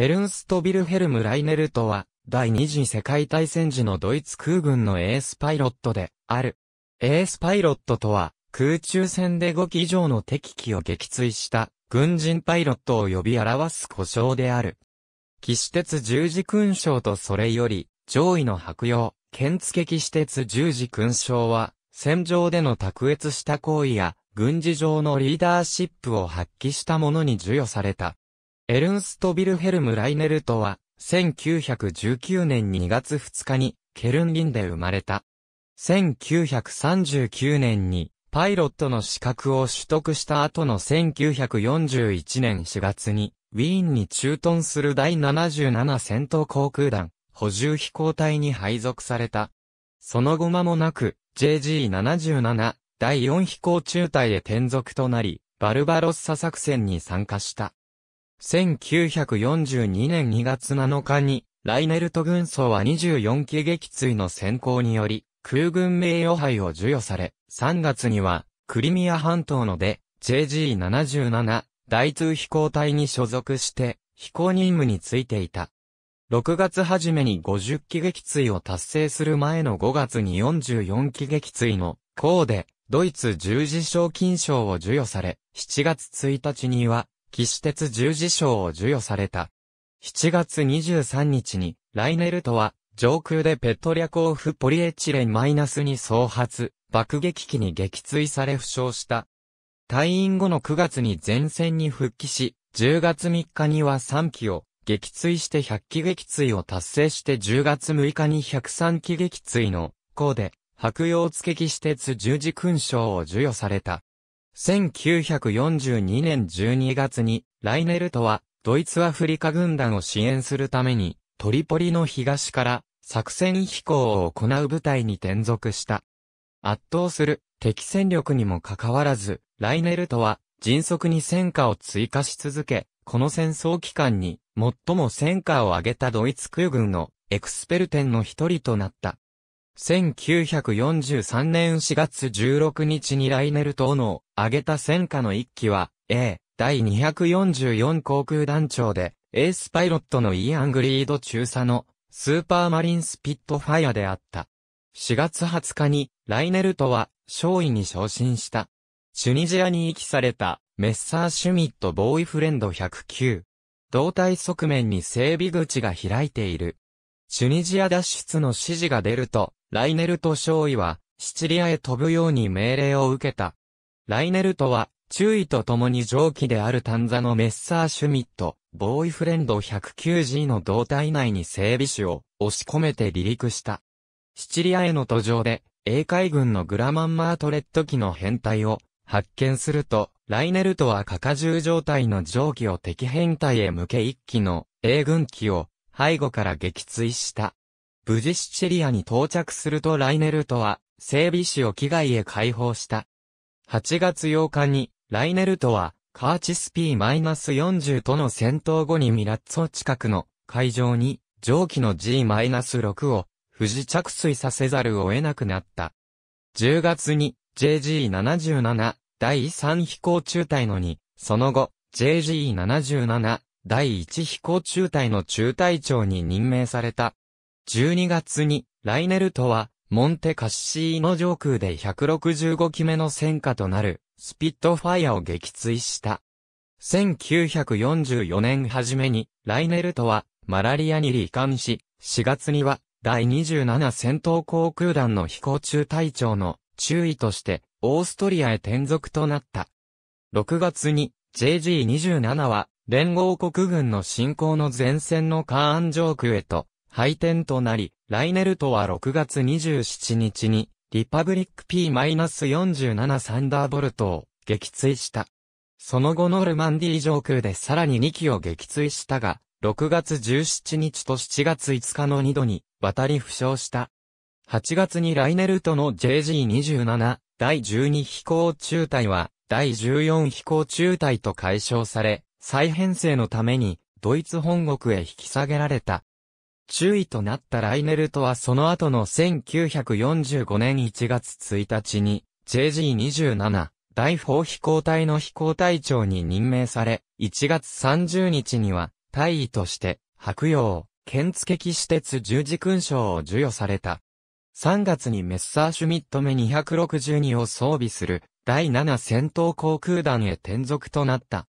エルンスト・ビルヘルム・ライネルトは、第二次世界大戦時のドイツ空軍のエースパイロットで、ある。エースパイロットとは、空中戦で5機以上の敵機を撃墜した、軍人パイロットを呼び表す故障である。岸鉄十字勲章とそれより、上位の白用、剣付士鉄十字勲章は、戦場での卓越した行為や、軍事上のリーダーシップを発揮した者に授与された。エルンスト・ビルヘルム・ライネルトは、1919年2月2日に、ケルンリンで生まれた。1939年に、パイロットの資格を取得した後の1941年4月に、ウィーンに駐屯する第77戦闘航空団、補充飛行隊に配属された。その後間もなく、JG77、第4飛行中隊へ転属となり、バルバロッサ作戦に参加した。1942年2月7日に、ライネルト軍曹は24機撃墜の先行により、空軍名誉杯を授与され、3月には、クリミア半島ので、JG77、第通飛行隊に所属して、飛行任務についていた。6月初めに50機撃墜を達成する前の5月に44機撃墜の、ーで、ドイツ十字賞金賞を授与され、7月1日には、騎士鉄十字章を授与された。7月23日に、ライネルトは、上空でペット略オフポリエチレンマイナスに創発、爆撃機に撃墜され負傷した。退院後の9月に前線に復帰し、10月3日には3機を、撃墜して100機撃墜を達成して10月6日に103機撃墜の、こうで、白洋付騎士鉄十字勲章を授与された。1942年12月に、ライネルトは、ドイツアフリカ軍団を支援するために、トリポリの東から作戦飛行を行う部隊に転属した。圧倒する敵戦力にもかかわらず、ライネルトは迅速に戦果を追加し続け、この戦争期間に最も戦果を上げたドイツ空軍のエクスペルテンの一人となった。1943年4月16日にライネル島の挙げた戦火の一機は、A、第244航空団長で、エースパイロットのイアン・グリード中佐のスーパーマリンスピットファイアであった。4月20日にライネルトは勝尉に昇進した。チュニジアに遺棄されたメッサーシュミットボーイフレンド109。胴体側面に整備口が開いている。チュニジア脱出の指示が出ると、ライネルト少尉は、シチリアへ飛ぶように命令を受けた。ライネルトは、注意とともに蒸気であるタンザのメッサーシュミット、ボーイフレンド 109G の胴体内に整備士を押し込めて離陸した。シチリアへの途上で、英海軍のグラマンマートレット機の編隊を発見すると、ライネルトは過荷重状態の蒸気を敵編隊へ向け一機の英軍機を背後から撃墜した。無事シチリアに到着するとライネルトは、整備士を機外へ解放した。8月8日に、ライネルトは、カーチス P-40 との戦闘後にミラッツォ近くの海上に、蒸気の G-6 を、不時着水させざるを得なくなった。10月に、JG-77 第3飛行中隊の2、その後、JG-77 第1飛行中隊の中隊長に任命された。12月に、ライネルトは、モンテカッシーノ上空で165機目の戦火となる、スピットファイアを撃墜した。1944年初めに、ライネルトは、マラリアに罹患し、4月には、第27戦闘航空団の飛行中隊長の注意として、オーストリアへ転属となった。6月に、JG27 は、連合国軍の侵攻の前線のカーン上空へと、廃店となり、ライネルトは6月27日に、リパブリック P-47 サンダーボルトを撃墜した。その後ノルマンディ上空でさらに2機を撃墜したが、6月17日と7月5日の2度に渡り負傷した。8月にライネルトの JG27 第12飛行中隊は第14飛行中隊と解消され、再編成のためにドイツ本国へ引き下げられた。注意となったライネルトはその後の1945年1月1日に JG27 大砲飛行隊の飛行隊長に任命され、1月30日には大尉として白洋、剣付騎士鉄十字勲章を授与された。3月にメッサーシュミット目262を装備する第7戦闘航空団へ転属となった。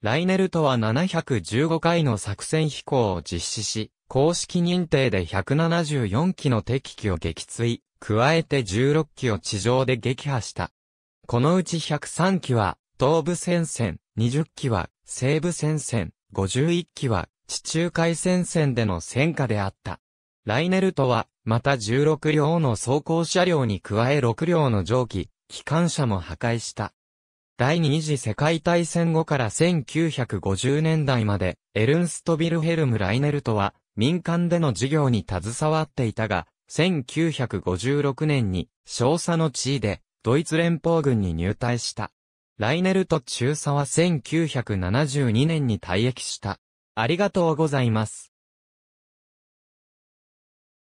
ライネルトは715回の作戦飛行を実施し、公式認定で174機の敵機を撃墜、加えて16機を地上で撃破した。このうち103機は、東部戦線、20機は、西部戦線、51機は、地中海戦線での戦火であった。ライネルトは、また16両の装甲車両に加え6両の蒸気、機関車も破壊した。第二次世界大戦後から1950年代まで、エルンスト・ビルヘルム・ライネルトは、民間での事業に携わっていたが、1956年に少佐の地位でドイツ連邦軍に入隊した。ライネルと中佐は1972年に退役した。ありがとうございます。